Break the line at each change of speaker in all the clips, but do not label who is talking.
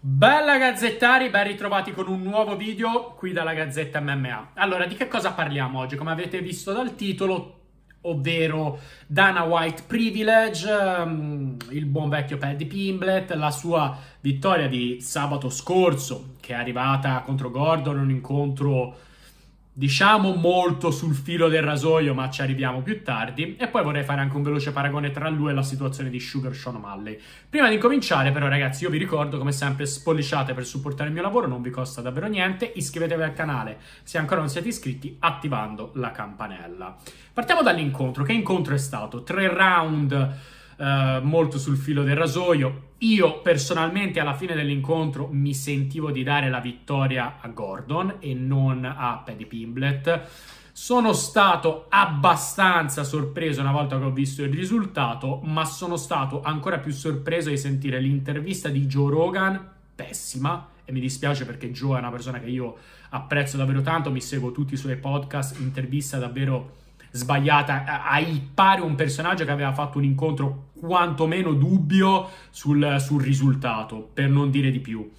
Bella gazzettari, ben ritrovati con un nuovo video qui dalla Gazzetta MMA. Allora, di che cosa parliamo oggi? Come avete visto dal titolo, ovvero Dana White Privilege, um, il buon vecchio Paddy Pimblet, la sua vittoria di sabato scorso, che è arrivata contro Gordon, un incontro diciamo molto sul filo del rasoio, ma ci arriviamo più tardi. E poi vorrei fare anche un veloce paragone tra lui e la situazione di Sugar Sean O'Malley. Prima di cominciare, però, ragazzi, io vi ricordo, come sempre, spolliciate per supportare il mio lavoro, non vi costa davvero niente. Iscrivetevi al canale se ancora non siete iscritti, attivando la campanella. Partiamo dall'incontro. Che incontro è stato? Tre round eh, molto sul filo del rasoio. Io personalmente alla fine dell'incontro mi sentivo di dare la vittoria a Gordon e non a Paddy Pimblet. Sono stato abbastanza sorpreso una volta che ho visto il risultato, ma sono stato ancora più sorpreso di sentire l'intervista di Joe Rogan, pessima, e mi dispiace perché Joe è una persona che io apprezzo davvero tanto, mi seguo tutti i suoi podcast, intervista davvero sbagliata, ai pari un personaggio che aveva fatto un incontro quantomeno dubbio sul, sul risultato, per non dire di più.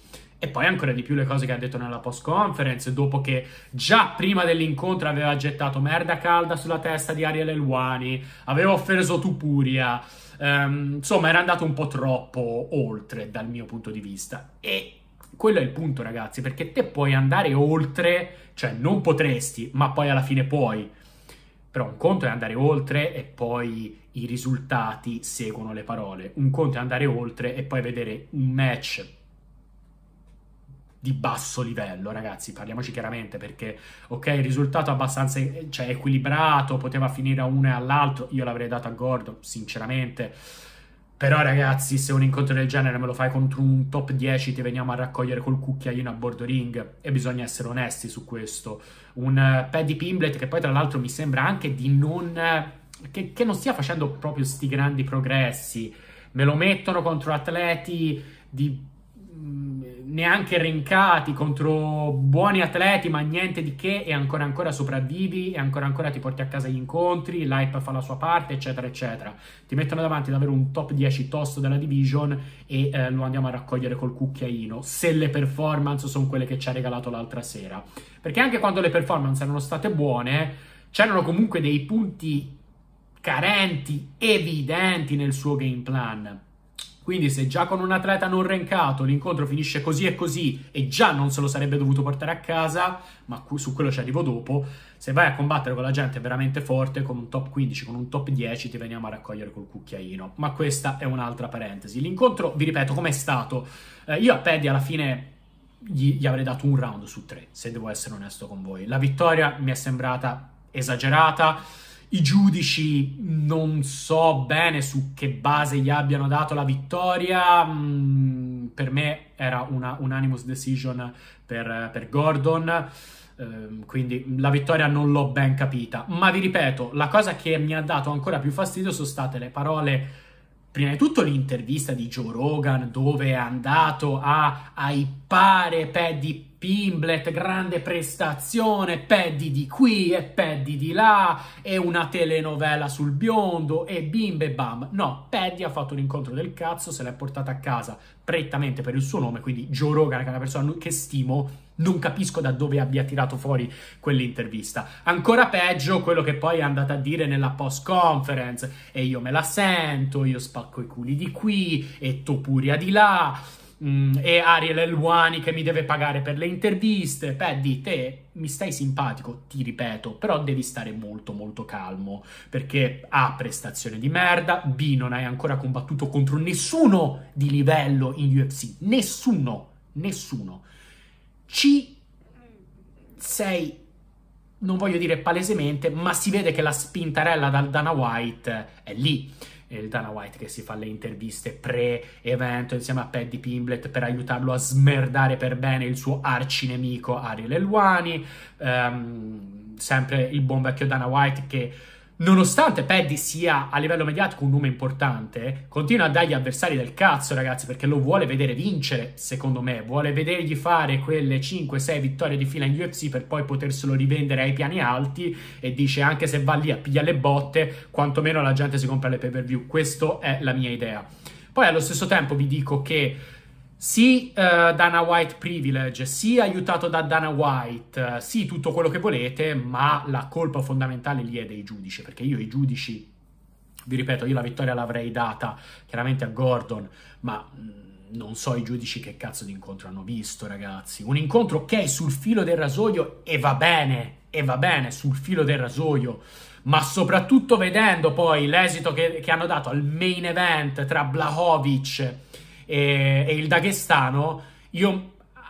E poi ancora di più le cose che ha detto nella post conference, dopo che già prima dell'incontro aveva gettato merda calda sulla testa di Ariel Elwani, aveva offeso Tupuria, um, insomma era andato un po' troppo oltre dal mio punto di vista. E quello è il punto ragazzi, perché te puoi andare oltre, cioè non potresti, ma poi alla fine puoi però un conto è andare oltre e poi i risultati seguono le parole. Un conto è andare oltre e poi vedere un match di basso livello, ragazzi, parliamoci chiaramente perché ok, il risultato è abbastanza cioè, equilibrato, poteva finire a uno e all'altro, io l'avrei dato a Gordo, sinceramente però ragazzi, se un incontro del genere me lo fai contro un top 10, ti veniamo a raccogliere col cucchiaino a bordo ring. E bisogna essere onesti su questo. Un uh, Paddy Pimblet che poi tra l'altro mi sembra anche di non... Eh, che, che non stia facendo proprio sti grandi progressi. Me lo mettono contro atleti di neanche rencati contro buoni atleti, ma niente di che, e ancora ancora sopravvivi, e ancora ancora ti porti a casa gli incontri, l'hype fa la sua parte, eccetera, eccetera. Ti mettono davanti davvero un top 10 tosto della division e eh, lo andiamo a raccogliere col cucchiaino, se le performance sono quelle che ci ha regalato l'altra sera. Perché anche quando le performance erano state buone, c'erano comunque dei punti carenti, evidenti nel suo game plan quindi se già con un atleta non rencato l'incontro finisce così e così e già non se lo sarebbe dovuto portare a casa, ma su quello ci arrivo dopo, se vai a combattere con la gente veramente forte, con un top 15, con un top 10, ti veniamo a raccogliere col cucchiaino. Ma questa è un'altra parentesi. L'incontro, vi ripeto, com'è stato? Eh, io a Paddy alla fine gli, gli avrei dato un round su tre, se devo essere onesto con voi. La vittoria mi è sembrata esagerata i giudici non so bene su che base gli abbiano dato la vittoria. Mm, per me era una unanimous decision per, per Gordon ehm, quindi la vittoria non l'ho ben capita. Ma vi ripeto, la cosa che mi ha dato ancora più fastidio sono state le parole. Prima di tutto l'intervista di Joe Rogan dove è andato a, a ippare Paddy Pimblet, grande prestazione, Paddy di qui e Paddy di là, e una telenovela sul biondo, e bim e bam. No, Paddy ha fatto un incontro del cazzo, se l'è portata a casa prettamente per il suo nome, quindi Joe Rogan, che è una persona che stimo, non capisco da dove abbia tirato fuori quell'intervista. Ancora peggio quello che poi è andata a dire nella post conference, e io me la sento, io spacco i culi di qui, e Topuria di là Mm, e Ariel Elwani che mi deve pagare per le interviste. Beh, di te mi stai simpatico, ti ripeto, però devi stare molto molto calmo perché A prestazione di merda, B non hai ancora combattuto contro nessuno di livello in UFC, nessuno, nessuno. C sei non voglio dire palesemente, ma si vede che la spintarella dal Dana White è lì il Dana White che si fa le interviste pre-evento insieme a Paddy Pimblett per aiutarlo a smerdare per bene il suo arcinemico Ariel Elwani, um, sempre il buon vecchio Dana White che nonostante Paddy sia a livello mediatico un nome importante, continua a dargli avversari del cazzo, ragazzi, perché lo vuole vedere vincere, secondo me. Vuole vedergli fare quelle 5-6 vittorie di fila in UFC per poi poterselo rivendere ai piani alti e dice anche se va lì a pigliare le botte, quantomeno la gente si compra le pay per view. Questa è la mia idea. Poi allo stesso tempo vi dico che sì uh, Dana White privilege, sì aiutato da Dana White, eh, sì tutto quello che volete, ma la colpa fondamentale lì è dei giudici, perché io i giudici, vi ripeto, io la vittoria l'avrei data chiaramente a Gordon, ma mm, non so i giudici che cazzo di incontro hanno visto, ragazzi. Un incontro ok sul filo del rasoio e va bene, e va bene sul filo del rasoio, ma soprattutto vedendo poi l'esito che, che hanno dato al main event tra Blahovic e, e il Daghestano, io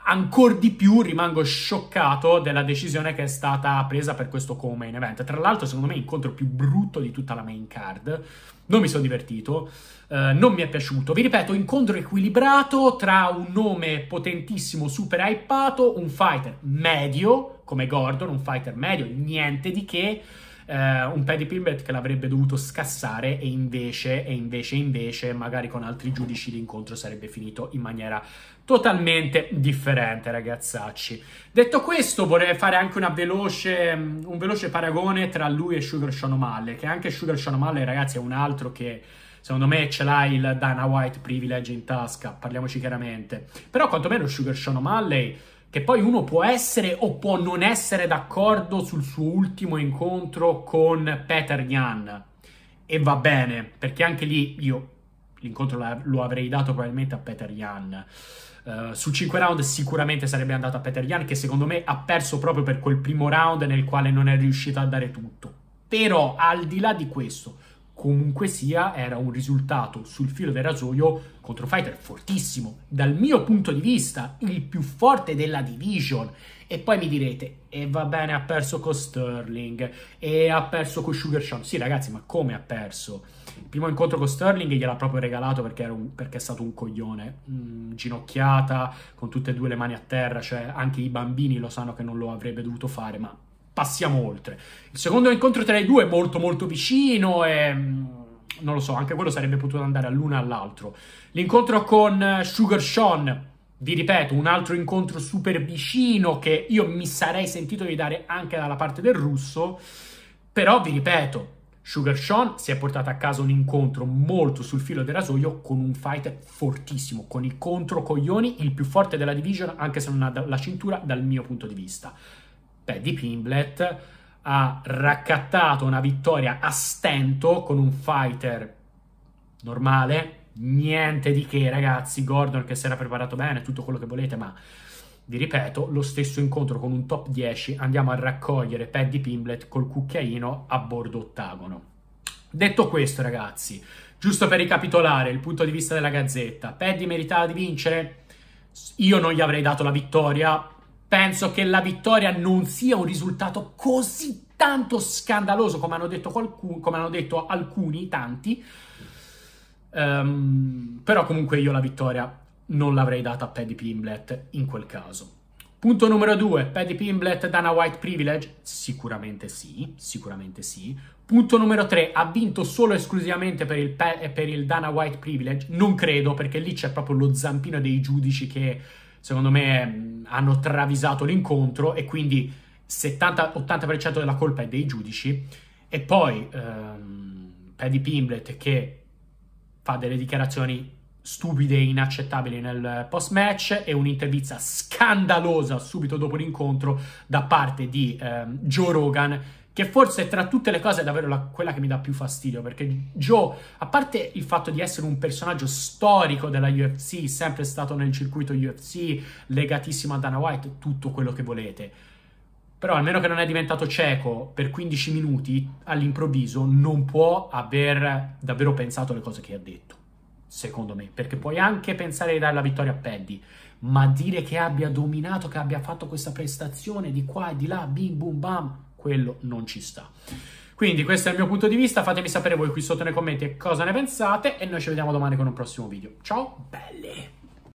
ancora di più rimango scioccato della decisione che è stata presa per questo co-main event. Tra l'altro, secondo me, l'incontro più brutto di tutta la main card. Non mi sono divertito, eh, non mi è piaciuto. Vi ripeto, incontro equilibrato tra un nome potentissimo, super hypato, un fighter medio, come Gordon, un fighter medio, niente di che, eh, un Paddy Pimbet che l'avrebbe dovuto scassare e invece, e invece, invece, magari con altri giudici l'incontro sarebbe finito in maniera totalmente differente, ragazzacci. Detto questo, vorrei fare anche veloce, un veloce paragone tra lui e Sugar Sean O'Malley, che anche Sugar Sean O'Malley, ragazzi, è un altro che... Secondo me ce l'ha il Dana White privilege in tasca, parliamoci chiaramente. Però quantomeno Sugar Sean O'Malley che poi uno può essere o può non essere d'accordo sul suo ultimo incontro con Peter Jan. E va bene, perché anche lì io l'incontro lo avrei dato probabilmente a Peter Jan. Uh, eh, su 5 round sicuramente sarebbe andato a Peter Jan, che secondo me ha perso proprio per quel primo round nel quale non è riuscito a dare tutto. Però al di là di questo, comunque sia era un risultato sul filo del rasoio contro Fighter fortissimo, dal mio punto di vista il più forte della division. E poi mi direte, e eh, va bene ha perso con Sterling, e ha perso con Sugar Sean. Sì ragazzi, ma come ha perso? Il primo incontro con Sterling gliel'ha proprio regalato perché, un, perché è stato un coglione, mm, ginocchiata, con tutte e due le mani a terra, cioè anche i bambini lo sanno che non lo avrebbe dovuto fare, ma passiamo oltre. Il secondo incontro tra i due è molto molto vicino e mm, non lo so, anche quello sarebbe potuto andare all'uno all'altro. L'incontro con eh, Sugar Sean, vi ripeto, un altro incontro super vicino che io mi sarei sentito di dare anche dalla parte del russo, però vi ripeto, Sugar Sean si è portato a casa un incontro molto sul filo del rasoio con un fight fortissimo, con il contro coglioni, il più forte della division, anche se non ha la cintura dal mio punto di vista beh, di Pimblet ha raccattato una vittoria a stento con un fighter normale, niente di che ragazzi, Gordon che si era preparato bene, tutto quello che volete, ma vi ripeto, lo stesso incontro con un top 10 andiamo a raccogliere Paddy Pimblet col cucchiaino a bordo ottagono. Detto questo ragazzi, giusto per ricapitolare il punto di vista della Gazzetta, Paddy meritava di vincere? Io non gli avrei dato la vittoria, penso che la vittoria non sia un risultato così tanto scandaloso come hanno detto, qualcun, come hanno detto alcuni, tanti. Um, però comunque io la vittoria non l'avrei data a Paddy Pimblett in quel caso. Punto numero due, Paddy Pimblett Dana White Privilege? Sicuramente sì, sicuramente sì. Punto numero tre, ha vinto solo esclusivamente per il, per il Dana White Privilege? Non credo, perché lì c'è proprio lo zampino dei giudici che secondo me mm, hanno travisato l'incontro e quindi 70-80% della colpa è dei giudici e poi ehm, Paddy Pimblet che fa delle dichiarazioni stupide e inaccettabili nel post match e un'intervista scandalosa subito dopo l'incontro da parte di ehm, Joe Rogan che forse tra tutte le cose è davvero la, quella che mi dà più fastidio, perché Joe, a parte il fatto di essere un personaggio storico della UFC, sempre stato nel circuito UFC, legatissimo a Dana White, tutto quello che volete, però almeno che non è diventato cieco per 15 minuti, all'improvviso non può aver davvero pensato le cose che ha detto secondo me, perché puoi anche pensare di dare la vittoria a Paddy, ma dire che abbia dominato, che abbia fatto questa prestazione di qua e di là, bim bum bam, quello non ci sta. Quindi questo è il mio punto di vista, fatemi sapere voi qui sotto nei commenti cosa ne pensate e noi ci vediamo domani con un prossimo video. Ciao, belle!